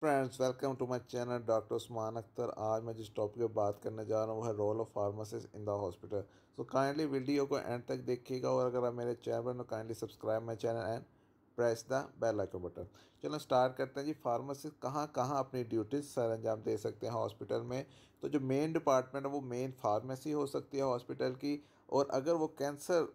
friends welcome to my channel doctor Usman Akhtar आज मैं जिस टॉपिक पर बात करने जा रहा हूँ वह role of pharmacist in the hospital so kindly video को एंड तक देखिएगा और अगर आप मेरे चैनल पर kindly subscribe my channel and press the bell icon button चलो स्टार्ट करते हैं जी फार्मासिस्ट कहाँ कहाँ अपनी ड्यूटीज सर अंजाम दे सकते हैं हॉस्पिटल में तो जो मेन डिपार्टमेंट है वो मेन फार्मेसी हो सकती है हॉस्पिटल की और अगर वो कैंसर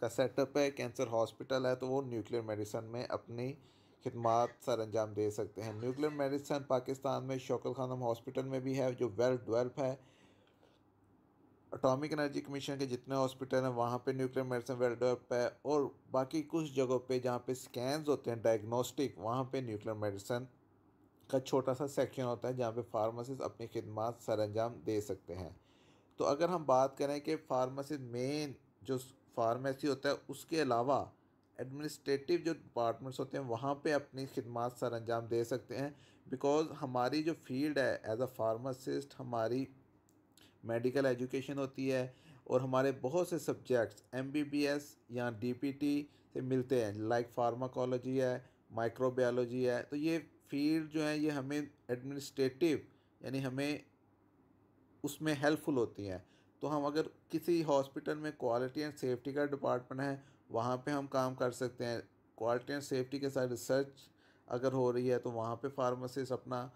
का सेटअप है कैंसर हॉस्पिटल है तो वो न्यूक्लियर मेडिसन में अपनी खदमात सर अंजाम दे सकते हैं न्यूक्लियर मेडिसन पाकिस्तान में शौकत खानम हॉस्पिटल में भी है जो वेल डेवलप है अटोमिक एनर्जी कमीशन के जितने हॉस्पिटल हैं वहाँ पे न्यूक्लियर मेडिसिन वेल डेवलप है और बाकी कुछ जगहों पे जहाँ पे स्कैन होते हैं डायग्नोस्टिक वहाँ पे न्यूक्लियर मेडिसिन का छोटा सा सेक्शन होता है जहाँ पे फार्मासिस्ट अपनी खिदमत सर अंजाम दे सकते हैं तो अगर हम बात करें कि फार्मासिस्ट मेन जो फार्मेसी होता है उसके अलावा एडमिनिस्ट्रेटिव जो डिपार्टमेंट्स होते हैं वहाँ पे अपनी खदमात सर अंजाम दे सकते हैं बिकॉज़ हमारी जो फील्ड है एज अ फार्मासिस्ट हमारी मेडिकल एजुकेशन होती है और हमारे बहुत से subjects M B B S या डी पी टी से मिलते हैं लाइक फार्माकोलॉजी है माइक्रोबायोलॉजी है तो ये फील्ड जो है ये हमें एडमिनिस्ट्रेटिव यानी हमें उसमें हेल्पफुल होती हैं तो हम अगर किसी हॉस्पिटल में क्वालिटी एंड सेफ्टी का डिपार्टमेंट है वहाँ पे हम काम कर सकते हैं क्वालिटी एंड सेफ्टी के साथ रिसर्च अगर हो रही है तो वहाँ पे फार्मासिस्ट अपना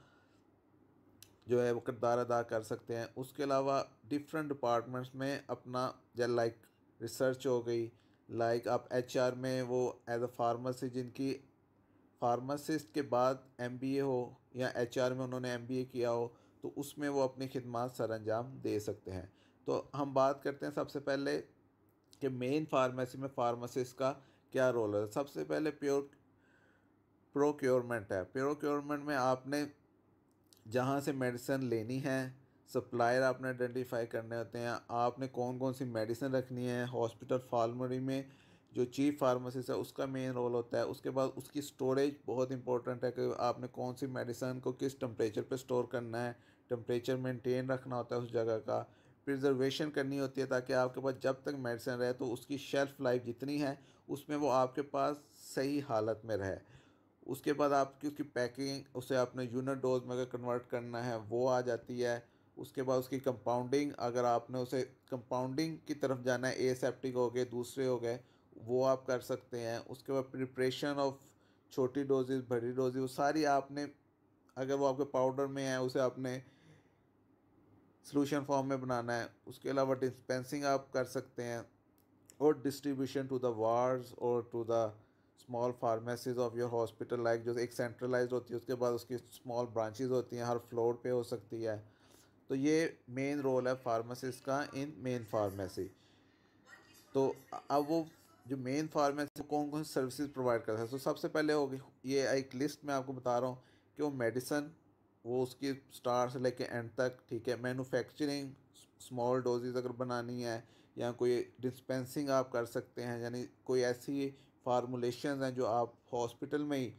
जो है वो किरदार अदा कर सकते हैं उसके अलावा डिफरेंट डिपार्टमेंट्स में अपना जैसे लाइक रिसर्च हो गई लाइक आप एच में वो एज अ फार्मासिस्ट जिनकी फार्मासिस्ट के बाद एम हो या एच में उन्होंने एम किया हो तो उसमें वो अपनी खदमात सर अंजाम दे सकते हैं तो हम बात करते हैं सबसे पहले कि मेन फार्मेसी में फार्मासिस्ट का क्या रोल है सबसे पहले प्योर प्रोक्योरमेंट है प्रोक्योरमेंट में आपने जहाँ से मेडिसिन लेनी है सप्लायर आपने आइडेंटिफाई करने होते हैं आपने कौन कौन सी मेडिसिन रखनी है हॉस्पिटल फार्मरी में जो चीफ फार्मासिस्ट है उसका मेन रोल होता है उसके बाद उसकी स्टोरेज बहुत इंपॉर्टेंट है कि आपने कौन सी मेडिसन को किस टम्परेचर पे स्टोर करना है टम्परेचर मेंटेन रखना होता है उस जगह का प्रिजर्वेशन करनी होती है ताकि आपके पास जब तक मेडिसिन रहे तो उसकी शेल्फ़ लाइफ जितनी है उसमें वो आपके पास सही हालत में रहे उसके बाद आपकी उसकी पैकिंग उसे आपने यूनिट डोज में अगर कन्वर्ट करना है वो आ जाती है उसके बाद उसकी कंपाउंडिंग अगर आपने उसे कंपाउंडिंग की तरफ जाना है एसेप्टिक हो गए दूसरे हो गए वो आप कर सकते हैं उसके बाद प्रिपरेशन ऑफ छोटी डोजेज बड़ी डोजेज वो सारी आपने अगर वो आपके पाउडर में है उसे आपने सोल्यूशन फॉर्म में बनाना है उसके अलावा डिस्पेंसिंग आप कर सकते हैं और डिस्ट्रीब्यूशन टू द वार्ड्स और to the small pharmacies of your hospital like जो एक सेंट्रलाइज होती है उसके बाद उसकी स्मॉल ब्रांचेज होती हैं हर फ्लोर पे हो सकती है तो ये मेन रोल है फार्मासिस्ट का इन मेन फार्मेसी तो अब वो जो मेन फार्मेसी कौन कौन सर्विसेज प्रोवाइड करता है तो सबसे पहले होगी ये एक लिस्ट मैं आपको बता रहा हूँ कि वो मेडिसन वो उसकी स्टार से लेके एंड तक ठीक है मैन्युफैक्चरिंग स्मॉल डोजेज अगर बनानी है या कोई डिस्पेंसिंग आप कर सकते हैं यानी कोई ऐसी फार्मूलेशन हैं जो आप हॉस्पिटल में ही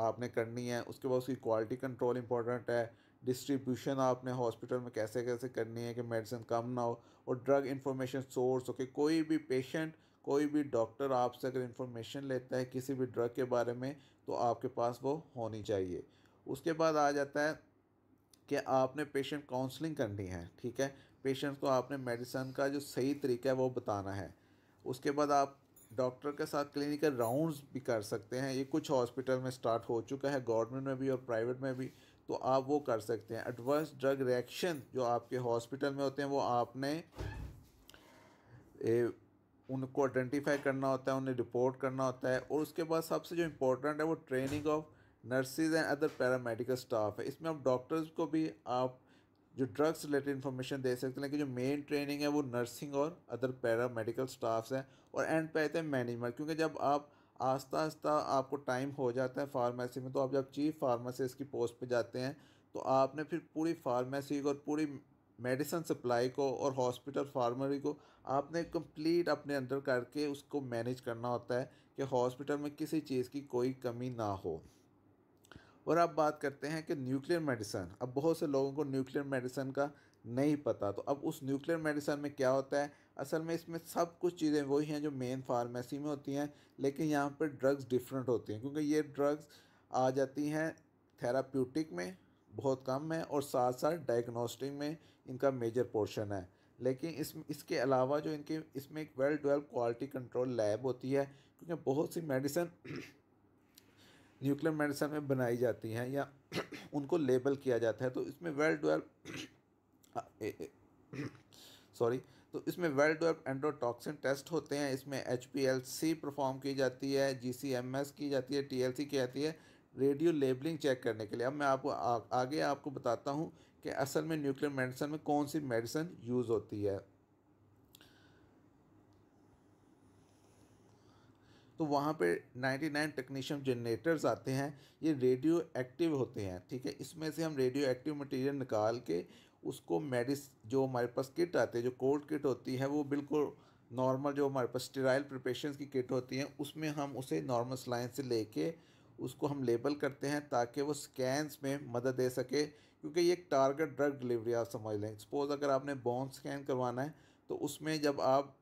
आपने करनी है उसके बाद उसकी क्वालिटी कंट्रोल इंपॉर्टेंट है डिस्ट्रीब्यूशन आपने हॉस्पिटल में कैसे कैसे करनी है कि मेडिसिन कम ना हो और ड्रग इन्फॉर्मेशन सोर्स हो कि कोई भी पेशेंट कोई भी डॉक्टर आपसे अगर इन्फॉर्मेशन लेता है किसी भी ड्रग के बारे में तो आपके पास वो होनी चाहिए उसके बाद आ जाता है कि आपने पेशेंट काउंसलिंग करनी है ठीक है पेशेंट को आपने मेडिसन का जो सही तरीका है वो बताना है उसके बाद आप डॉक्टर के साथ क्लिनिकल राउंड्स भी कर सकते हैं ये कुछ हॉस्पिटल में स्टार्ट हो चुका है गवर्नमेंट में भी और प्राइवेट में भी तो आप वो कर सकते हैं एडवर्स ड्रग रिएक्शन जो आपके हॉस्पिटल में होते हैं वो आपने ए, उनको आइडेंटिफाई करना होता है उन्हें रिपोर्ट करना होता है और उसके बाद सबसे जो इम्पोर्टेंट है वो training of nurses and other paramedical staff है इसमें आप डॉक्टर्स को भी आप जो ड्रग्स रिलेटेड इन्फॉर्मेशन दे सकते हैं लेकिन जो मेन ट्रेनिंग है वो नर्सिंग और अदर पैरामेडिकल स्टाफ हैं और एंड पे आते हैं मैनेजमेंट क्योंकि जब आप आस्ता आस्ता आपको टाइम हो जाता है फार्मेसी में तो आप जब चीफ फार्मासिस्ट की पोस्ट पे जाते हैं तो आपने फिर पूरी फार्मेसी को और पूरी मेडिसन सप्लाई को और हॉस्पिटल फार्मरी को आपने कंप्लीट अपने अंदर करके उसको मैनेज करना होता है कि हॉस्पिटल में किसी चीज़ की कोई कमी ना हो और अब बात करते हैं कि न्यूक्लियर मेडिसन अब बहुत से लोगों को न्यूक्लियर मेडिसन का नहीं पता तो अब उस न्यूक्लियर मेडिसन में क्या होता है असल में इसमें सब कुछ चीज़ें वही हैं जो मेन फार्मेसी में होती हैं लेकिन यहाँ पर ड्रग्स डिफरेंट होती हैं क्योंकि ये ड्रग्स आ जाती हैं थेराप्यूटिक में बहुत कम है और साथ साथ डायग्नोस्टिक में इनका मेजर पोर्शन है लेकिन इस इसके अलावा जो इनके इसमें एक well develop quality control lab होती है क्योंकि बहुत सी मेडिसन न्यूक्लियर मेडिसिन में बनाई जाती हैं या उनको लेबल किया जाता है तो इसमें वेल डेवलप सॉरी तो इसमें वेल डेवलप एंड्रोटॉक्सिन टेस्ट होते हैं इसमें H P L C perform की जाती है जी सी एम एस की जाती है टी एल सी की जाती है रेडियो लेबलिंग चेक करने के लिए अब मैं आपको आ, आगे आपको बताता हूँ कि असल में न्यूक्लियर मेडिसिन में कौन सी मेडिसिन यूज़ होती है तो वहाँ पे 99 टेक्नीशियम जनरेटर्स आते हैं ये रेडियो एक्टिव होते हैं ठीक है इसमें से हम रेडियो एक्टिव मटेरियल निकाल के उसको मेडिस जो हमारे पास किट आते हैं जो कोल्ड किट होती है वो बिल्कुल नॉर्मल जो हमारे पास स्टेराइल प्रिपेशन की किट होती है उसमें हम उसे नॉर्मल स्लाइन से ले कर उसको हम लेबल करते हैं ताकि वो स्कैंस में मदद दे सके क्योंकि ये एक टारगेट ड्रग डिलीवरी आप समझ लें सपोज़ अगर आपने बॉन स्कैन करवाना है तो उसमें जब आप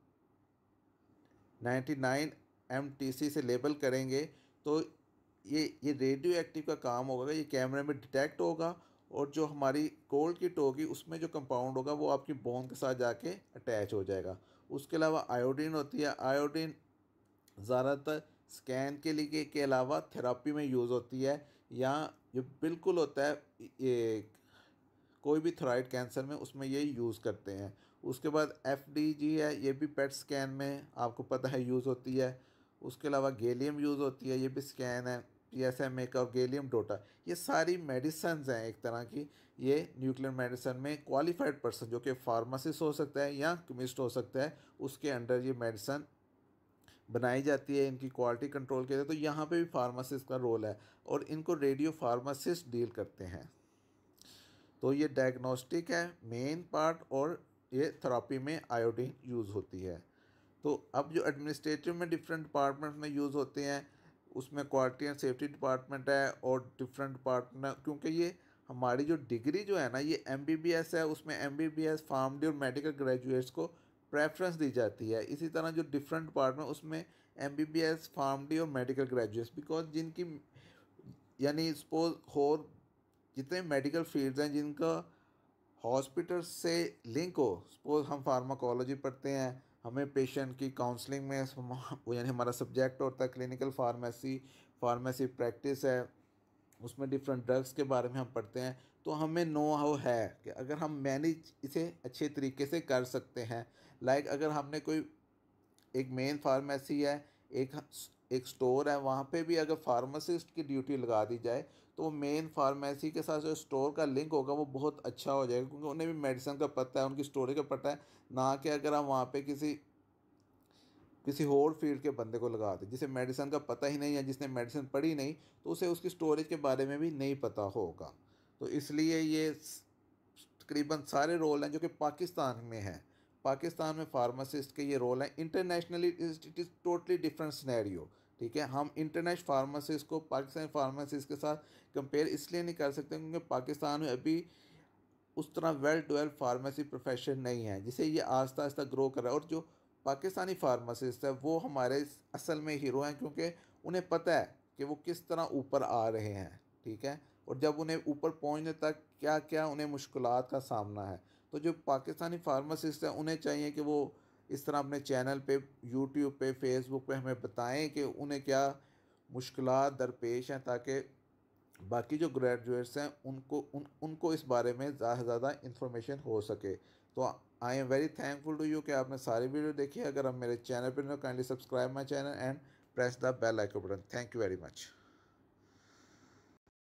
99 एम से लेबल करेंगे तो ये ये रेडियो एक्टिव का काम होगा ये कैमरे में डिटेक्ट होगा और जो हमारी कोल्ड किट होगी उसमें जो कंपाउंड होगा वो आपकी बोन के साथ जाके अटैच हो जाएगा उसके अलावा आयोडीन होती है आयोडीन ज़्यादातर स्कैन के लिए के अलावा थेरापी में यूज़ होती है या जो बिल्कुल होता है ये कोई भी थोराइड कैंसर में उसमें ये यूज़ करते हैं उसके बाद एफ है ये भी पेट स्कैन में आपको पता है यूज़ होती है उसके अलावा गेलियम यूज़ होती है ये भी स्कैन है पी एस एम का और गेलियम डोटा ये सारी मेडिसन हैं एक तरह की ये न्यूक्लियर मेडिसन में क्वालिफाइड पर्सन जो कि फार्मासिस्ट हो सकता है या केमिस्ट हो सकता है उसके अंडर ये मेडिसन बनाई जाती है इनकी क्वालिटी कंट्रोल के लिए तो यहाँ पे भी फार्मासिस्ट का रोल है और इनको रेडियो फार्मासिस्ट डील करते हैं तो ये डायग्नोस्टिक है मेन पार्ट और ये थेरापी में आयोडीन यूज़ होती है तो अब जो एडमिनिस्ट्रेटिव में डिफरेंट डिपार्टमेंट में यूज़ होते हैं उसमें क्वालिटी एंड सेफ्टी डिपार्टमेंट है और डिफरेंट डिपार्टमेंट क्योंकि ये हमारी जो डिग्री जो है ना ये एम है उसमें M B B S PharmD और मेडिकल ग्रेजुएट्स को प्रेफरेंस दी जाती है इसी तरह जो डिफरेंट डिपार्टमेंट उसमें M B B S PharmD और मेडिकल ग्रेजुएट्स बिकॉज जिनकी यानी सपोज और जितने मेडिकल फील्ड्स हैं जिनका हॉस्पिटल से लिंक हो सपोज हम फार्माकोलॉजी पढ़ते हैं हमें पेशेंट की काउंसलिंग में यानी हमारा सब्जेक्ट होता है क्लिनिकल फार्मेसी फार्मेसी प्रैक्टिस है उसमें डिफरेंट ड्रग्स के बारे में हम पढ़ते हैं तो हमें नो हाउ है कि अगर हम मैनेज इसे अच्छे तरीके से कर सकते हैं लाइक like अगर हमने कोई एक मेन फार्मेसी है एक एक स्टोर है वहाँ पे भी अगर फार्मासिस्ट की ड्यूटी लगा दी जाए तो वो मेन फार्मेसी के साथ जो स्टोर का लिंक होगा वो बहुत अच्छा हो जाएगा क्योंकि उन्हें भी मेडिसिन का पता है उनकी स्टोरी का पता है ना कि अगर हम वहाँ पर किसी किसी और फील्ड के बंदे को लगा दें जिसे मेडिसिन का पता ही नहीं है जिसने मेडिसिन पढ़ी नहीं तो उसे उसकी स्टोरेज के बारे में भी नहीं पता होगा तो इसलिए ये तकरीबन सारे रोल हैं जो कि पाकिस्तान में हैं पाकिस्तान में फार्मासिस्ट के ये रोल हैं internationally it is totally different scenario ठीक है हम इंटरनेशनल फार्मासिस्ट को पाकिस्तानी फार्मासिस्ट के साथ कंपेयर इसलिए नहीं कर सकते क्योंकि पाकिस्तान में अभी उस तरह वेल डेवलप फार्मेसी प्रोफेशन नहीं है जिसे ये आस्ता आस्ता ग्रो कर रहा है और जो पाकिस्तानी फार्मासिस्ट है वो हमारे असल में हीरो हैं क्योंकि उन्हें पता है कि वो किस तरह ऊपर आ रहे हैं ठीक है और जब उन्हें ऊपर पहुंचने तक क्या क्या उन्हें मुश्किल का सामना है तो जो पाकिस्तानी फार्मासिस्ट हैं उन्हें चाहिए कि वो इस तरह अपने चैनल पे यूट्यूब पे फेसबुक पे हमें बताएं कि उन्हें क्या मुश्किल दरपेश हैं ताकि बाकी जो ग्रेजुएट्स हैं उनको उन उनको इस बारे में ज़्यादा से ज़्यादा इन्फॉर्मेशन हो सके तो I am very thankful to you कि आपने सारी वीडियो देखी अगर आप मेरे चैनल पर kindly subscribe my channel and press the bell icon button thank you very much